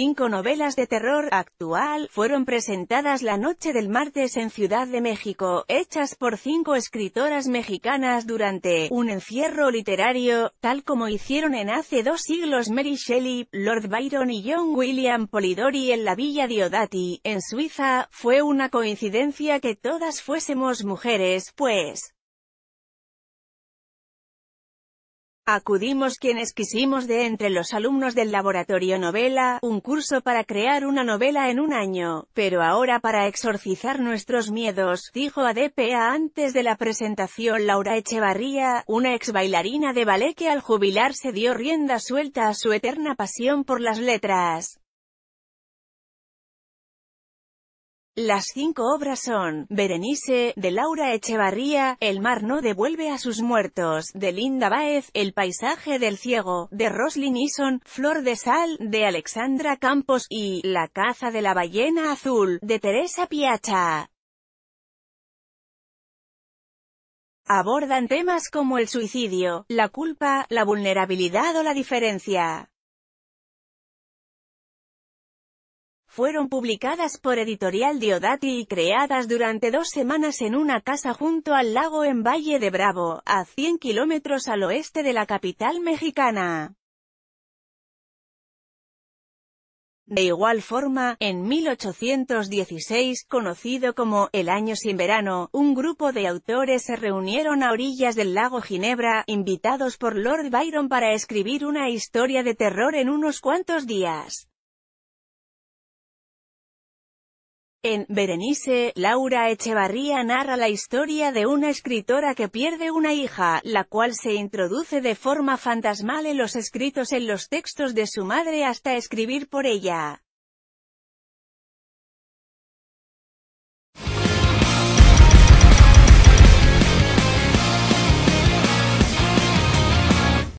Cinco novelas de terror actual fueron presentadas la noche del martes en Ciudad de México, hechas por cinco escritoras mexicanas durante un encierro literario, tal como hicieron en hace dos siglos Mary Shelley, Lord Byron y John William Polidori en la Villa Diodati, en Suiza, fue una coincidencia que todas fuésemos mujeres, pues, Acudimos quienes quisimos de entre los alumnos del laboratorio novela, un curso para crear una novela en un año, pero ahora para exorcizar nuestros miedos, dijo a antes de la presentación Laura Echevarría, una ex bailarina de ballet que al se dio rienda suelta a su eterna pasión por las letras. Las cinco obras son, Berenice, de Laura Echevarría, El mar no devuelve a sus muertos, de Linda Baez, El paisaje del ciego, de Roslyn Eason, Flor de sal, de Alexandra Campos, y La caza de la ballena azul, de Teresa Piacha. Abordan temas como el suicidio, la culpa, la vulnerabilidad o la diferencia. fueron publicadas por Editorial Diodati y creadas durante dos semanas en una casa junto al lago en Valle de Bravo, a 100 kilómetros al oeste de la capital mexicana. De igual forma, en 1816, conocido como «El año sin verano», un grupo de autores se reunieron a orillas del lago Ginebra, invitados por Lord Byron para escribir una historia de terror en unos cuantos días. En Berenice, Laura Echevarría narra la historia de una escritora que pierde una hija, la cual se introduce de forma fantasmal en los escritos en los textos de su madre hasta escribir por ella.